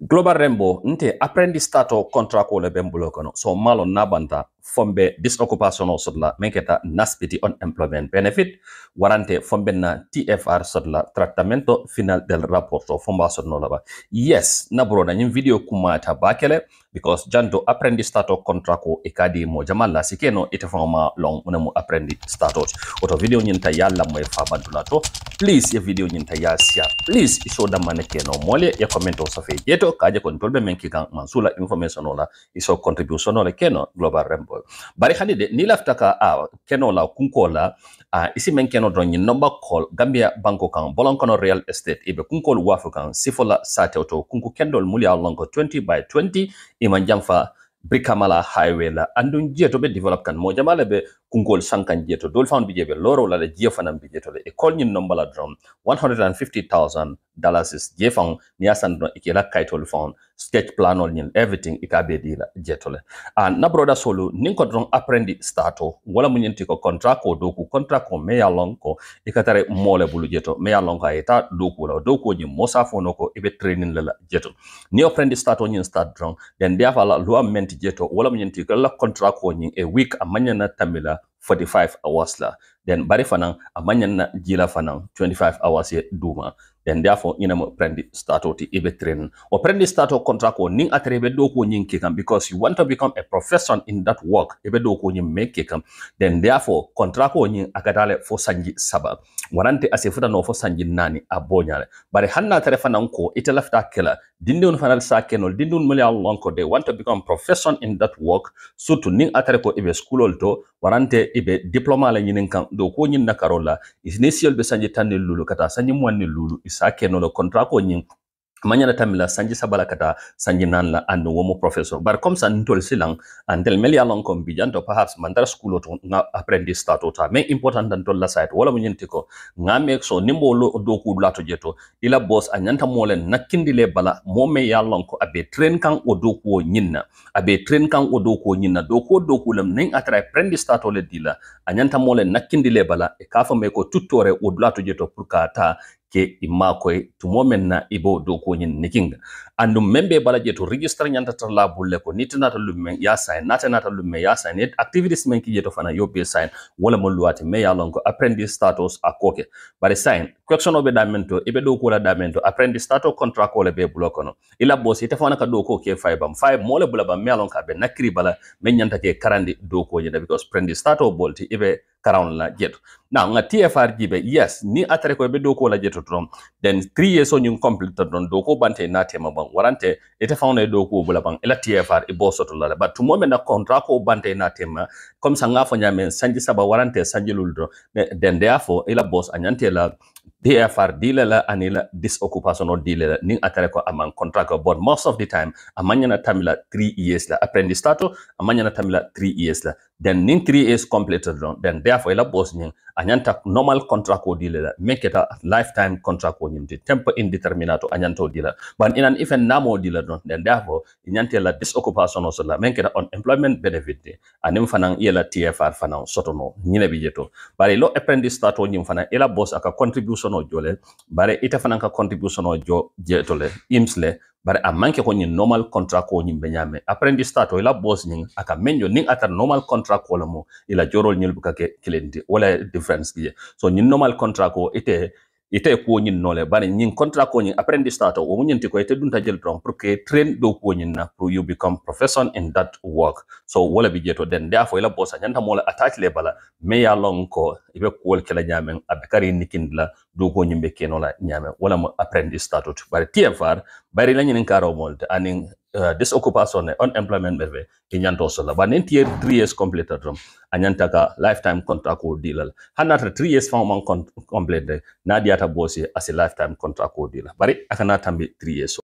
global rembo nte apprentice stato le bembulo kono so malo nabanta fombe disoccupation sodla menketa naspiti unemployment benefit warante fombe na TFR sodla trattamento final del rapporto fomba sodno laba yes nabro na nyim video kuma bakele because janto apprentice stato contrat mo jamalla sikeno ite long munemu apprentice oto video nyinta yalla moy fa to please ye video ñinta ya siya please i so dammane keno moole ye commento safe jeeto kaaje kon tolɓe men kikan mansula information ola i contribution ole keno global remboy bari hani de ni lafta ka a keno la kunko a isi men keno don ñin nomba call gambia banko kan bolon kono real estate ibe kunkol wafu kan sifola sate oto kunku kendol muli a 20 by 20 iman jamfa brikamala highway la andun jeto be develop kan mo jamala be kungol sankan jeto dol found bije be loro la je fana bije to e kol nyin nombala drum 150000 dalasis je fan ni yasan don ikela kaytol fan sketch planol nyin everything ikabe dila jetole an ah, na broda solo nin ko don apprendi stato wala mu nyenti ko contract ko doku contract ko meya lonko ikatare mole bulu jeto meya lonko eta doku la doku nyi mosa fono ko ibe training la jeto ni apprendi stato nyin start don den dia fala lo amenti jeto wala mu nyenti ko la contract ko nyin a week amanya na tamila 45 hours la Then bari fanan amanyana jila fanan 25 hours ye duma. Then therefore ina mo prendi stato ti ibe train. O prendi stato contract o ning atrebe do ko nyin kekam because you want to become a profession in that work. Ibe do ko nyin make kekam. Then therefore contract o nyin akadale fo sanji saba. Warante asefuta no fo sanji nani abonyale. Bari hanna tere fanan ko ite lafta kela. Dindun fanal sa kenol dindun mali Allah ko they want to become profession in that work. So to ning atare ko ibe school to warante ibe diploma la ñinin kan do ko ñin na karola isne siol be sanje tan ne lulu kata sanje mo ne lulu isa ke no le contrat ko ñin mañanata mila sanji sabala kata sanji nan la ando womo professor bar comme ça ntol silang andel mel yalon kom bijanto perhaps mandara school to nga apprentice stato ta tota. mais important dan la site wala munyenti ko nga so nimbo lo do ku lato jeto ila boss anyanta molen nakindile bala momme yalon ko abe train kan o do ko nyinna abe train kan o do ko nyinna do ko do kulam nen atra apprentice stato le dila anyanta molen nakindile bala e kafa me ko tutore o lato jeto pour ka ta ke imakwe tumomen na ibo dokonyin nikinga andu membe bala jeto register nyanta tarla bulle ko nit nata lumme ya sign nata nata lumme ya sign it activities men ki jeto fana yobe sign wala mo luwati me ya lonko apprentice status akoke bare sign question obe damento ibe do ko la damento apprentice status contract ko le be bloko no ila boss ite fana ka do ko ke five bam five mole bula bam me ya be nakri bala men nyanta ke karandi do ko nyeda because apprentice status bolti ibe karawon la jeto now nga tfr jibe yes ni atare ko be do ko la jeto drum then 3 years on you complete don do ko bante na tema bam ban warante ite fawne do ko bula ban ila tfr e bo soto la ba tumo me na contrat ko bante na tema comme ça nga fo nyamen sanji saba warante sanji luldo dende afo ila boss anyante la DFR are far dilala anila disoccupation or dilala ning atare ko aman contract but most of the time amanya na tamila 3 years la apprentice stato amanya na tamila 3 years la then ning 3 years completed don then therefore ila boss ning anyanta normal contract ko dilala make it a lifetime contract ko nyinde tempo indeterminato anyanto dila but in an even namo dila don then therefore ñante la disoccupation sola men keta unemployment benefit de anim fanan yela tfr fanan sotono ñine bi jeto bari lo apprentice stato ñim fanan ila boss aka contribution o jole bari ita fanan ka contribution o jo jetole imsle bari a manke ko ñin normal contrat ko ñin be ñame stato ila boss ñin aka menjo ning ata normal contrat ko la ila jorol ñil buka ke kilendi wala difference die so ñin normal contrat ko ite ite ko nyin nole bani nyin contrat ko nyin apprentice stato o mun nyinti ko ite dunta jël dron pour que train do ko nyin na pour you become profession in that work so wala bi jeto den da fo ila bossa nyanta mola attack le bala me ya long ko ibe ko wol kala nyamen abkari nikindla do ko nyimbe kenola nyamen wala mo apprentice stato bari tfr bari la nyin karo molte anin uh, disoccupation e unemployment ɓe fe e sola ba nen tiyer three years complété tom a ka lifetime contrat ko dilal hannata three years fan man complété na diyata boosi asi lifetime contrat ko dila bari akana tambi three years